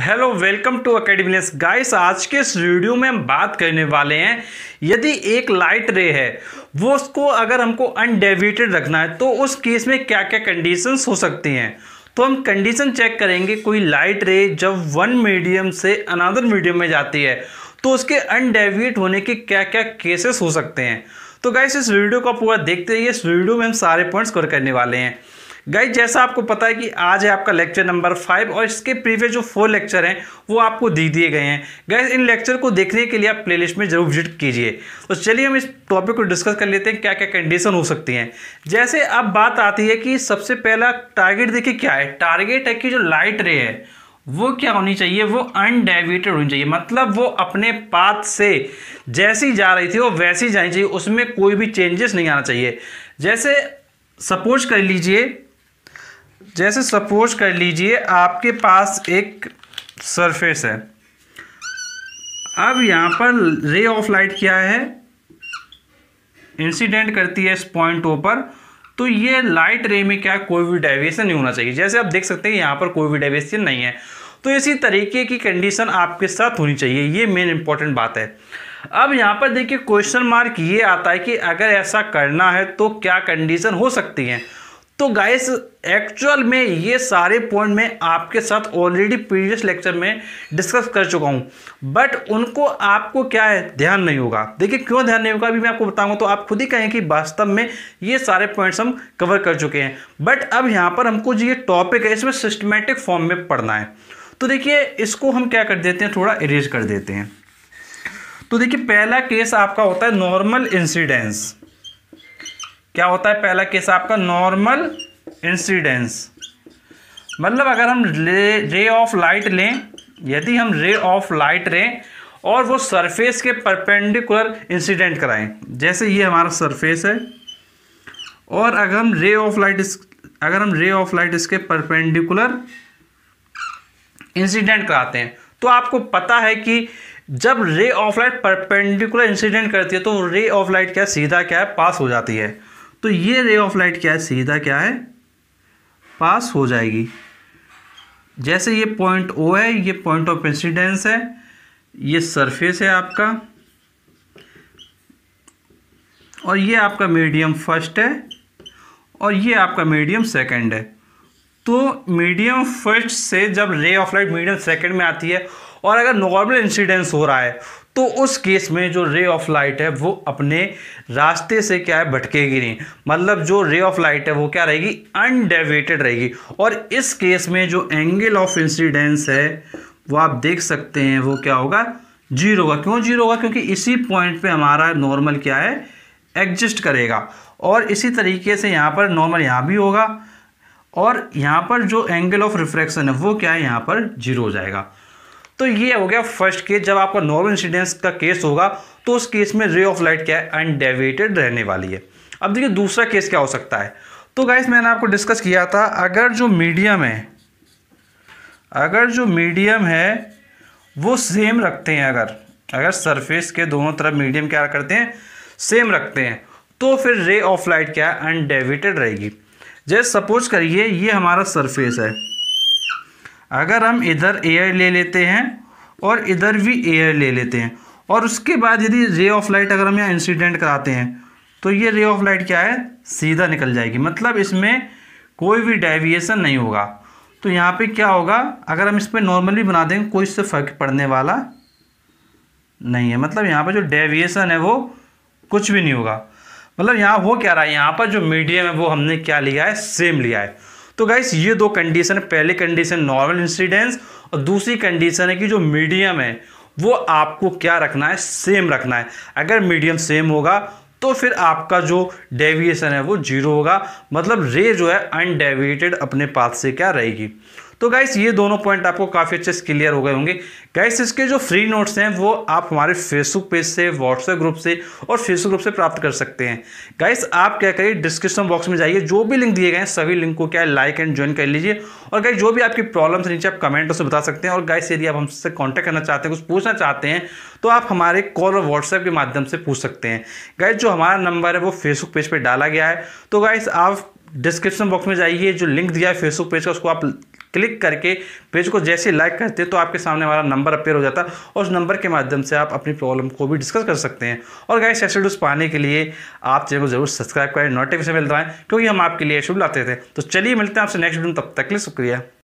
hello welcome to academy guys आज के इस वीडियो में हम बात करने वाले हैं यदि एक लाइट रे है वो उसको अगर हमको अनडेविएटेड रखना है तो उस केस में क्या क्या कंडीशंस हो सकती हैं तो हम कंडीशन चेक करेंगे कोई लाइट रे जब वन मीडियम से अनदर मीडियम में जाती है तो उसके अनडेविएट होने के क्या क्या केसेस हो सकते हैं तो गाइस इस वीडियो को पूरा देखते रहिए इस वीडियो में हम सारे पॉइंट्स कवर करने वाले हैं गाइज जैसा आपको पता है कि आज है आपका लेक्चर नंबर फाइव और इसके प्रीवियस जो फोर लेक्चर हैं वो आपको दे दिए गए हैं गाइज इन लेक्चर को देखने के लिए आप प्लेलिस्ट में जरूर विजिट कीजिए तो चलिए हम इस टॉपिक को डिस्कस कर लेते हैं क्या क्या कंडीशन हो सकती हैं जैसे अब बात आती है कि सबसे पहला टारगेट देखिए क्या है टारगेट है कि जो लाइट रे है वो क्या होनी चाहिए वो अनडेविएटेड होनी चाहिए मतलब वो अपने पाथ से जैसी जा रही थी वो वैसी जानी चाहिए उसमें कोई भी चेंजेस नहीं आना चाहिए जैसे सपोज कर लीजिए जैसे सपोज कर लीजिए आपके पास एक सरफेस है अब यहाँ पर रे ऑफ लाइट क्या है इंसिडेंट करती है इस पॉइंट ओ पर तो ये लाइट रे में क्या कोई भी डेविएशन नहीं होना चाहिए जैसे आप देख सकते हैं यहाँ पर कोई भी डेविएशन नहीं है तो इसी तरीके की कंडीशन आपके साथ होनी चाहिए ये मेन इंपॉर्टेंट बात है अब यहाँ पर देखिए क्वेश्चन मार्क ये आता है कि अगर ऐसा करना है तो क्या कंडीशन हो सकती है तो गाइस एक्चुअल में ये सारे पॉइंट मैं आपके साथ ऑलरेडी प्रीवियस लेक्चर में डिस्कस कर चुका हूँ बट उनको आपको क्या है ध्यान नहीं होगा देखिए क्यों ध्यान नहीं होगा अभी मैं आपको बताऊंगा तो आप खुद ही कहें कि वास्तव में ये सारे पॉइंट्स हम कवर कर चुके हैं बट अब यहाँ पर हमको जो ये टॉपिक है इसमें सिस्टमेटिक फॉर्म में पढ़ना है तो देखिए इसको हम क्या कर देते हैं थोड़ा इरेज कर देते हैं तो देखिए पहला केस आपका होता है नॉर्मल इंसिडेंस क्या होता है पहला केस आपका नॉर्मल इंसिडेंस मतलब अगर हम रे ऑफ लाइट लें यदि हम रे ऑफ लाइट लें और वो सरफेस के परपेंडिकुलर इंसिडेंट कराएं जैसे ये हमारा सरफेस है और अगर हम रे ऑफ लाइट अगर हम रे ऑफ लाइट इसके परपेंडिकुलर इंसिडेंट कराते हैं तो आपको पता है कि जब रे ऑफ लाइट परपेंडिकुलर इंसिडेंट करती है तो रे ऑफ लाइट क्या सीधा क्या है पास हो जाती है तो ये रे ऑफ लाइट क्या है सीधा क्या है पास हो जाएगी जैसे ये पॉइंट ओ है ये पॉइंट ऑफ इंसिडेंस है ये सरफेस है आपका और ये आपका मीडियम फर्स्ट है और ये आपका मीडियम सेकंड है तो मीडियम फर्स्ट से जब रे ऑफ लाइट मीडियम सेकेंड में आती है और अगर नॉर्मल इंसिडेंस हो रहा है तो उस केस में जो रे ऑफ लाइट है वो अपने रास्ते से क्या है भटकेगी नहीं मतलब जो रे ऑफ लाइट है वो क्या रहेगी अनडेविएटेड रहेगी और इस केस में जो एंगल ऑफ इंसिडेंस है वो आप देख सकते हैं वो क्या होगा जीरो होगा क्यों जीरो होगा क्योंकि इसी पॉइंट पे हमारा नॉर्मल क्या है एग्जिस्ट करेगा और इसी तरीके से यहाँ पर नॉर्मल यहाँ भी होगा और यहाँ पर जो एंगल ऑफ रिफ्रैक्शन है वो क्या है यहाँ पर जीरो हो जाएगा तो ये हो गया फर्स्ट केस जब आपका नॉर्मल इंसिडेंस का केस होगा तो उस केस में रे ऑफ लाइट क्या है अनडेविएटेड रहने वाली है अब देखिए दूसरा केस क्या हो सकता है तो गाइस मैंने आपको डिस्कस किया था अगर जो मीडियम है अगर जो मीडियम है वो सेम रखते हैं अगर अगर सरफेस के दोनों तरफ मीडियम क्या करते हैं सेम रखते हैं तो फिर रे ऑफ लाइट क्या है अनडेविटेड रहेगी जैसे सपोज करिए ये हमारा सरफेस है अगर हम इधर एयर ले लेते हैं और इधर भी एयर ले लेते हैं और उसके बाद यदि रे ऑफ लाइट अगर हम यहाँ इंसिडेंट कराते हैं तो ये रे ऑफ लाइट क्या है सीधा निकल जाएगी मतलब इसमें कोई भी डेविएशन नहीं होगा तो यहाँ पे क्या होगा अगर हम इस पर नॉर्मली बना देंगे कोई इससे फ़र्क पड़ने वाला नहीं है मतलब यहाँ पे जो डेविएसन है वो कुछ भी नहीं होगा मतलब यहाँ हो क्या रहा है यहाँ पर जो मीडियम है वो हमने क्या लिया है सेम लिया है तो गाइस ये दो कंडीशन है पहली कंडीशन नॉर्मल इंसिडेंस और दूसरी कंडीशन है कि जो मीडियम है वो आपको क्या रखना है सेम रखना है अगर मीडियम सेम होगा तो फिर आपका जो डेविएशन है वो जीरो होगा मतलब रे जो है अनडेविएटेड अपने पाथ से क्या रहेगी तो गाइस ये दोनों पॉइंट आपको काफ़ी अच्छे से क्लियर हो गए होंगे गाइस इसके जो फ्री नोट्स हैं वो आप हमारे फेसबुक पेज से व्हाट्सएप ग्रुप से और फेसबुक ग्रुप से प्राप्त कर सकते हैं गाइस आप क्या करिए डिस्क्रिप्शन बॉक्स में जाइए जो भी लिंक दिए गए हैं सभी लिंक को क्या लाइक एंड ज्वाइन कर लीजिए और गाइस जो भी आपकी प्रॉब्लम्स नीचे आप कमेंट उसे बता सकते हैं और गाइस यदि आप हमसे कॉन्टैक्ट करना चाहते हैं कुछ पूछना चाहते हैं तो आप हमारे कॉल और व्हाट्सएप के माध्यम से पूछ सकते हैं गाइस जो हमारा नंबर है वो फेसबुक पेज पर डाला गया है तो गाइस आप डिस्क्रिप्शन बॉक्स में जाइए जो लिंक दिया है फेसबुक पेज का उसको आप क्लिक करके पेज को जैसे लाइक करते तो आपके सामने हमारा नंबर अपेयर हो जाता है और उस नंबर के माध्यम से आप अपनी प्रॉब्लम को भी डिस्कस कर सकते हैं और गाइस ऐसे वीडियोस पाने के लिए आप चैनल को जरूर सब्सक्राइब करें नोटिफिकेशन मिल रहा है क्योंकि हम आपके लिए शुभ लाते थे तो चलिए मिलते हैं आपसे नेक्स्ट वीडियो तब तक के लिए शुक्रिया